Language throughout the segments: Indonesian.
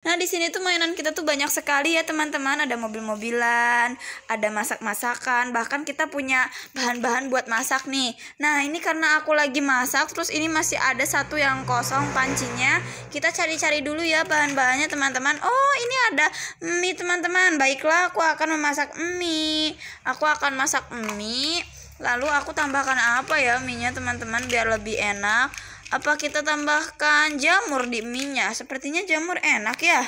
Nah, di sini tuh mainan kita tuh banyak sekali ya, teman-teman. Ada mobil-mobilan, ada masak-masakan, bahkan kita punya bahan-bahan buat masak nih. Nah, ini karena aku lagi masak, terus ini masih ada satu yang kosong pancinya. Kita cari-cari dulu ya bahan-bahannya, teman-teman. Oh, ini ada mie, teman-teman. Baiklah, aku akan memasak mie. Aku akan masak mie. Lalu aku tambahkan apa ya mie-nya, teman-teman, biar lebih enak apa kita tambahkan jamur di minyak? Sepertinya jamur enak ya.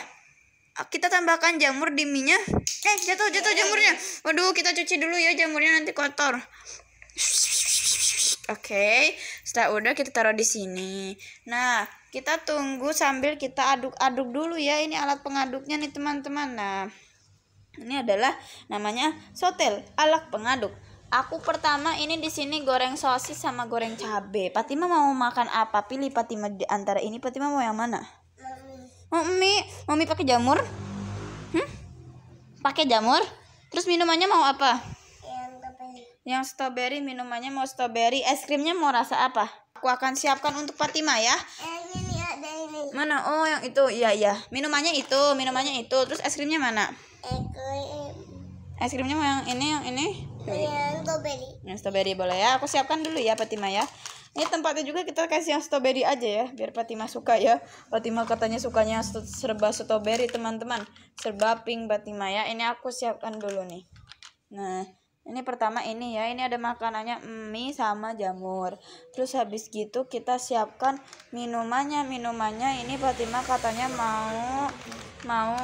Ah, kita tambahkan jamur di minyak. Eh, jatuh, jatuh jamurnya. Waduh, kita cuci dulu ya jamurnya nanti kotor. Oke, okay. setelah udah kita taruh di sini. Nah, kita tunggu sambil kita aduk-aduk dulu ya. Ini alat pengaduknya nih teman-teman. Nah, ini adalah namanya sotel, alat pengaduk. Aku pertama ini di sini goreng sosis sama goreng cabe. Fatima mau makan apa? Pilih Fatima di antara ini. Fatima mau yang mana? Mami. Oh, Mami, mie. pakai jamur? Hmm? Pakai jamur? Terus minumannya mau apa? Yang strawberry. Yang strawberry minumannya mau strawberry. Es krimnya mau rasa apa? Aku akan siapkan untuk Fatima ya. ini ada ya, ini. Mana? Oh, yang itu. Iya, iya. Minumannya itu, minumannya itu. Terus es krimnya mana? Es krim es krimnya mau yang ini yang ini yang strawberry yang strawberry boleh ya aku siapkan dulu ya Fatima ya ini tempatnya juga kita kasih yang strawberry aja ya biar Fatima suka ya Fatima katanya sukanya serba strawberry teman-teman serba pink Fatima ya ini aku siapkan dulu nih nah ini pertama ini ya ini ada makanannya mie sama jamur terus habis gitu kita siapkan minumannya minumannya ini Fatima katanya mau mau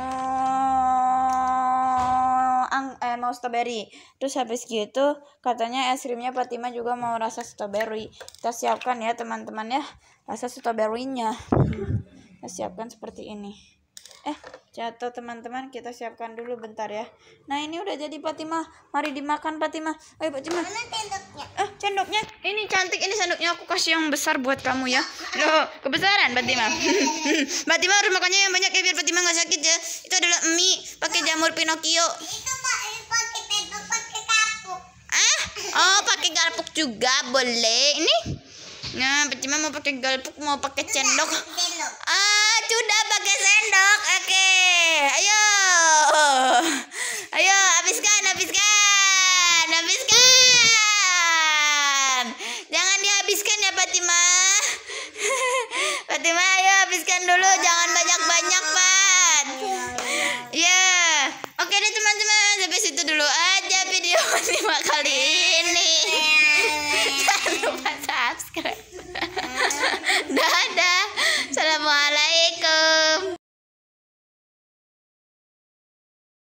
mau strawberry terus habis gitu katanya es krimnya Fatima juga mau rasa strawberry kita siapkan ya teman-teman ya rasa strawberrynya kita siapkan seperti ini eh jatuh teman-teman kita siapkan dulu bentar ya nah ini udah jadi Fatima mari dimakan Fatima ayo Fatima mana cendoknya eh cendoknya ini cantik ini sendoknya aku kasih yang besar buat kamu ya loh kebesaran Fatima Fatima harus makannya yang banyak ya biar Fatima nggak sakit ya itu adalah mie pakai jamur Pinocchio Oh, pakai galpuk juga boleh. Ini. Nah, Fatima mau pakai galpuk mau pakai sendok. Ah, sudah pakai sendok. Oke. Okay. Ayo. Ayo, habiskan, habiskan. Habiskan. Jangan dihabiskan ya, Fatima. Fatima, ayo habiskan dulu, jangan